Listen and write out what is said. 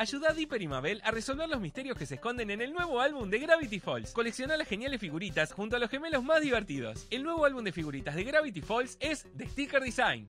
Ayuda a Dipper y Mabel a resolver los misterios que se esconden en el nuevo álbum de Gravity Falls. Colecciona las geniales figuritas junto a los gemelos más divertidos. El nuevo álbum de figuritas de Gravity Falls es The Sticker Design.